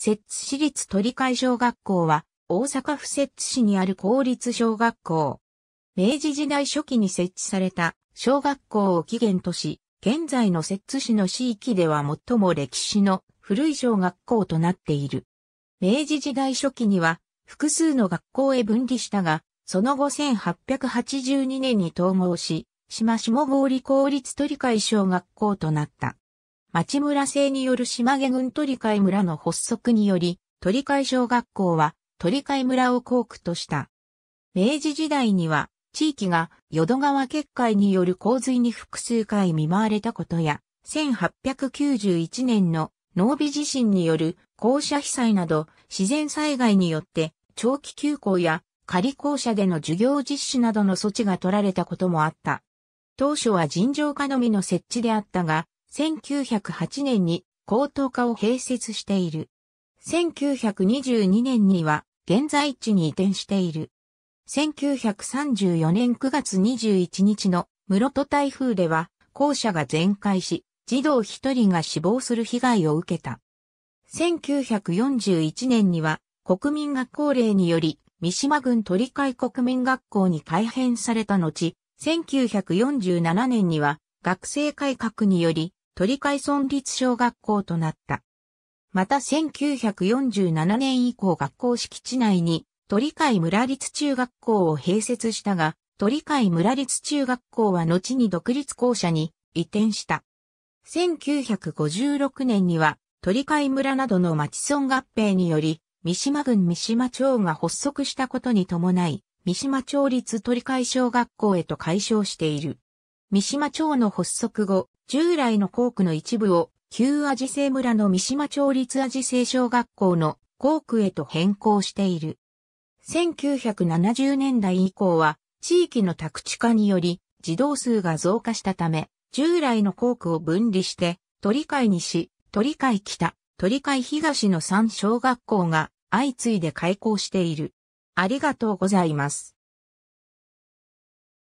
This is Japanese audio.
摂津市立鳥海小学校は、大阪府摂津市にある公立小学校。明治時代初期に設置された小学校を起源とし、現在の摂津市の市域では最も歴史の古い小学校となっている。明治時代初期には複数の学校へ分離したが、その後1882年に統合し、島下郡公立鳥海小学校となった。町村制による島毛郡鳥海村の発足により、鳥海小学校は鳥海村を校区とした。明治時代には、地域が淀川決壊による洪水に複数回見舞われたことや、1891年の農美地震による校舎被災など自然災害によって長期休校や仮校舎での授業実施などの措置が取られたこともあった。当初は尋常化のみの設置であったが、1908年に高等科を併設している。1922年には現在地に移転している。1934年9月21日の室戸台風では校舎が全壊し、児童一人が死亡する被害を受けた。1941年には国民学校令により三島郡鳥海国民学校に改編された後、1947年には学生改革により鳥海村立小学校となった。また1947年以降学校敷地内に鳥海村立中学校を併設したが、鳥海村立中学校は後に独立校舎に移転した。1956年には鳥海村などの町村合併により、三島郡三島町が発足したことに伴い、三島町立鳥海小学校へと解消している。三島町の発足後、従来の校区の一部を、旧アジセ村の三島町立アジセ小学校の校区へと変更している。1970年代以降は、地域の宅地化により、児童数が増加したため、従来の校区を分離して、鳥海西、鳥海北、鳥海東の3小学校が相次いで開校している。ありがとうございます。